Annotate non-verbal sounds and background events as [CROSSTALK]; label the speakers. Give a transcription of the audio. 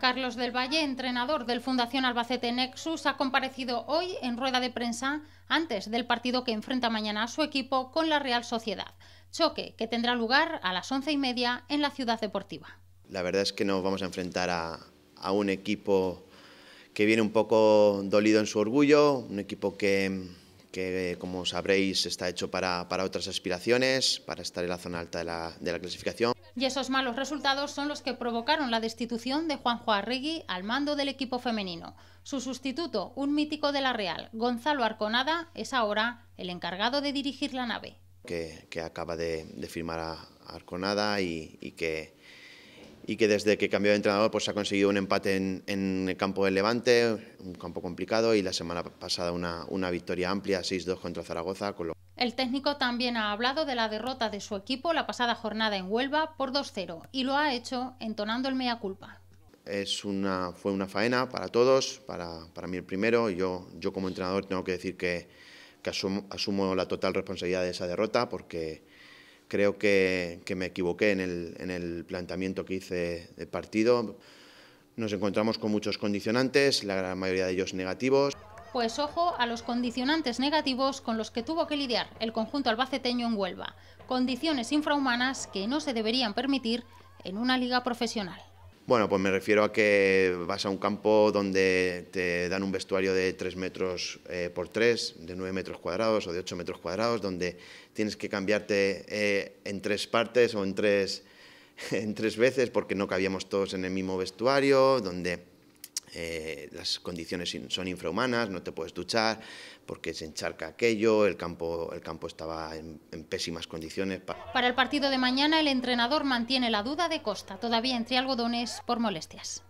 Speaker 1: Carlos del Valle, entrenador del Fundación Albacete Nexus, ha comparecido hoy en rueda de prensa antes del partido que enfrenta mañana a su equipo con la Real Sociedad. Choque que tendrá lugar a las once y media en la Ciudad Deportiva.
Speaker 2: La verdad es que nos vamos a enfrentar a, un equipo que viene un poco dolido en su orgullo, un equipo que, como sabréis está hecho para, otras aspiraciones, para estar en la zona alta de la clasificación
Speaker 1: y esos malos resultados son los que provocaron la destitución de Juanjo Arrigui al mando del equipo femenino. Su sustituto, un mítico de la Real, Gonzalo Arconada, es ahora el encargado de dirigir la nave.
Speaker 2: Que, acaba de, firmar a Arconada y, que desde que cambió de entrenador pues ha conseguido un empate en, el campo del Levante, un campo complicado y la semana pasada una, victoria amplia, 6-2 contra Zaragoza. Con lo...
Speaker 1: El técnico también ha hablado de la derrota de su equipo la pasada jornada en Huelva por 2-0 y lo ha hecho entonando el mea culpa.
Speaker 2: Es una, fue una faena para todos, para, mí el primero. Yo, yo como entrenador tengo que decir que, asumo, la total responsabilidad de esa derrota porque creo que, me equivoqué en el, en el planteamiento que hice del partido. Nos encontramos con muchos condicionantes, la gran mayoría de ellos negativos.
Speaker 1: Pues ojo a los condicionantes negativos con los que tuvo que lidiar el conjunto albaceteño en Huelva, condiciones infrahumanas que no se deberían permitir en una liga profesional.
Speaker 2: Bueno, pues me refiero a que vas a un campo donde te dan un vestuario de 3 metros eh, por 3, de 9 metros cuadrados o de 8 metros cuadrados, donde tienes que cambiarte eh, en tres partes o en tres, [LAUGHS] en tres veces porque no cabíamos todos en el mismo vestuario, donde eh, las condiciones son infrahumanas, no te puedes duchar porque se encharca aquello, el campo, el campo estaba en, pésimas condiciones. Para
Speaker 1: el partido de mañana el entrenador mantiene la duda de Costa, todavía entre algodones por molestias.